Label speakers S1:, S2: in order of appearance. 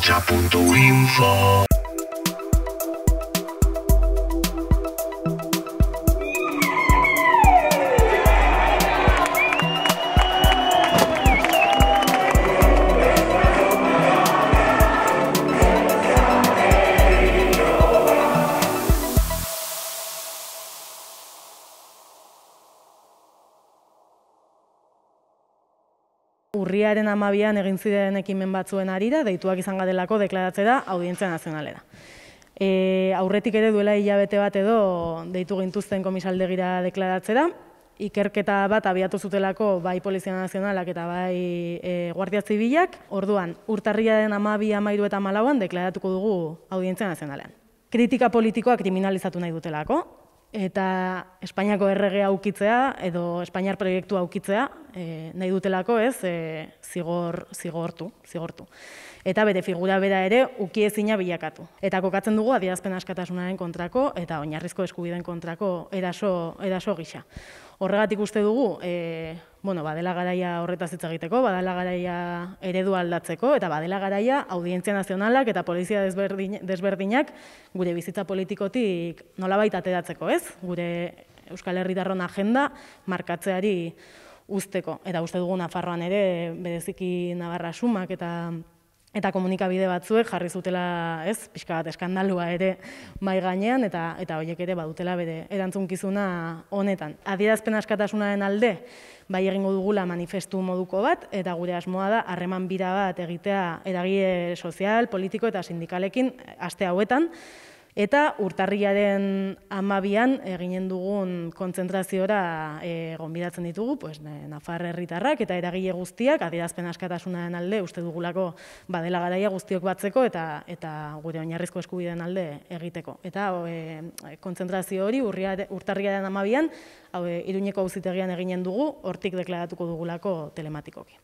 S1: chapunto info
S2: Urriaren amabian egin ziren ekimen batzuen arira deituak izan gadelako deklaratzea da audientzia nazionalera. E, aurretik ere duela hilabete bat edo deitu gintuzten komisaldegira deklaratzea da, ikerketa bat abiatu zutelako bai Polizia Nazionalak eta bai e, Guardia Zibilak, orduan urtarriaren amabi, amairu eta malauan deklaratuko dugu audientzia nazionalean. Kritika politikoa kriminalizatu nahi dutelako, eta Espainiako erregea aukitzea edo Espainiar proiektua aukitzea e, eh, nahi dutelako ez e, zigor, zigortu, zigortu. Eta bere figura bera ere ukiezina bilakatu. Eta kokatzen dugu adierazpen askatasunaren kontrako eta oinarrizko eskubideen kontrako eraso, eraso gisa. Horregatik uste dugu e, bueno, badela garaia horreta zitza egiteko, badela garaia eredu aldatzeko, eta badela garaia audientzia nazionalak eta polizia desberdinak gure bizitza politikotik nola baita ateratzeko, ez? Gure Euskal Herri agenda markatzeari usteko. Eta uste duguna farroan ere, bereziki nabarra sumak eta eta komunikabide batzuek jarri zutela, ez, pixka bat eskandalua ere mai gainean eta eta hoiek ere badutela bere erantzunkizuna honetan. Adierazpen askatasunaren alde bai egingo dugula manifestu moduko bat eta gure asmoa da harreman bira bat egitea eragile sozial, politiko eta sindikalekin aste hauetan. Eta urtarriaren amabian eginen dugun kontzentraziora e, eh, ditugu, pues, Nafar herritarrak eta eragile guztiak, adierazpen askatasunaren alde, uste dugulako badela garaia guztiok batzeko eta eta gure oinarrizko eskubideen alde egiteko. Eta o, eh, kontzentrazio hori urtarriaren amabian, hau, e, iruñeko auzitegian eginen dugu, hortik deklaratuko dugulako telematikoki.